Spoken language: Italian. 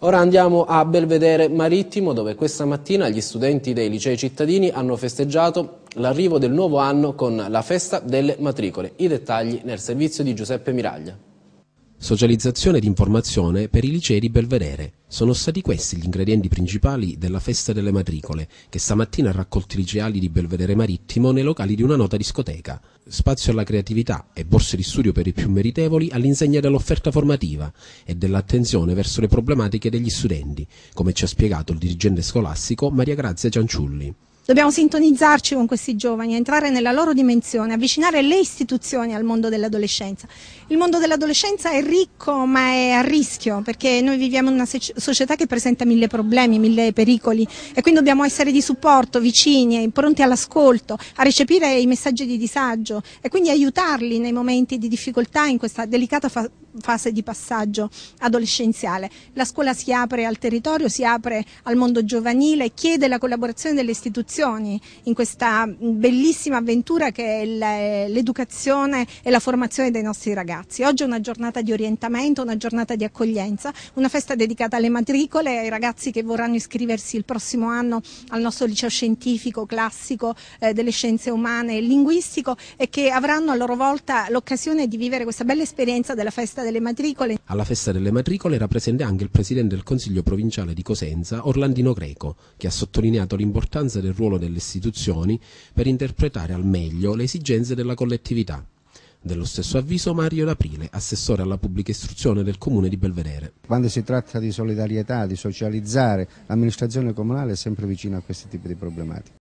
Ora andiamo a Belvedere Marittimo dove questa mattina gli studenti dei licei cittadini hanno festeggiato l'arrivo del nuovo anno con la festa delle matricole. I dettagli nel servizio di Giuseppe Miraglia. Socializzazione ed informazione per i licei di Belvedere. Sono stati questi gli ingredienti principali della festa delle matricole, che stamattina ha raccolto i liceali di Belvedere Marittimo nei locali di una nota discoteca. Spazio alla creatività e borse di studio per i più meritevoli all'insegna dell'offerta formativa e dell'attenzione verso le problematiche degli studenti, come ci ha spiegato il dirigente scolastico Maria Grazia Cianciulli. Dobbiamo sintonizzarci con questi giovani, entrare nella loro dimensione, avvicinare le istituzioni al mondo dell'adolescenza. Il mondo dell'adolescenza è ricco ma è a rischio perché noi viviamo in una società che presenta mille problemi, mille pericoli e quindi dobbiamo essere di supporto, vicini, pronti all'ascolto, a recepire i messaggi di disagio e quindi aiutarli nei momenti di difficoltà in questa delicata fa fase di passaggio adolescenziale. La scuola si apre al territorio, si apre al mondo giovanile, chiede la collaborazione delle istituzioni generazioni in questa bellissima avventura che è l'educazione e la formazione dei nostri ragazzi. Oggi è una giornata di orientamento, una giornata di accoglienza, una festa dedicata alle matricole ai ragazzi che vorranno iscriversi il prossimo anno al nostro liceo scientifico, classico, eh, delle scienze umane e linguistico e che avranno a loro volta l'occasione di vivere questa bella esperienza della festa delle matricole. Alla festa delle matricole rappresenta anche il presidente del Consiglio provinciale di Cosenza, Orlandino Greco, che ha sottolineato l'importanza del ruolo ruolo delle istituzioni per interpretare al meglio le esigenze della collettività. Dello stesso avviso Mario D'Aprile, assessore alla pubblica istruzione del comune di Belvedere. Quando si tratta di solidarietà, di socializzare, l'amministrazione comunale è sempre vicina a questi tipi di problematiche.